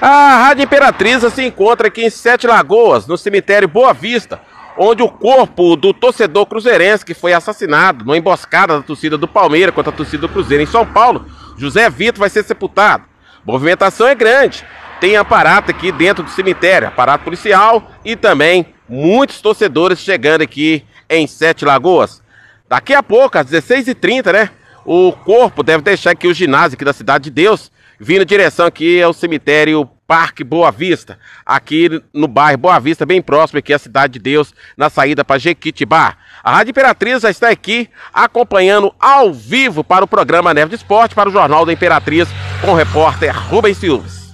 A Rádio Imperatriz se encontra aqui em Sete Lagoas, no cemitério Boa Vista, onde o corpo do torcedor cruzeirense que foi assassinado numa emboscada da torcida do Palmeiras contra a torcida do Cruzeiro em São Paulo, José Vitor, vai ser sepultado. A movimentação é grande, tem aparato aqui dentro do cemitério, aparato policial e também muitos torcedores chegando aqui em Sete Lagoas. Daqui a pouco, às 16h30, né? O corpo deve deixar aqui o ginásio aqui da Cidade de Deus, vindo em direção aqui ao cemitério Parque Boa Vista, aqui no bairro Boa Vista, bem próximo aqui à Cidade de Deus, na saída para Jequitibá. A Rádio Imperatriz já está aqui acompanhando ao vivo para o programa Neve de Esporte, para o Jornal da Imperatriz, com o repórter Rubens Silves.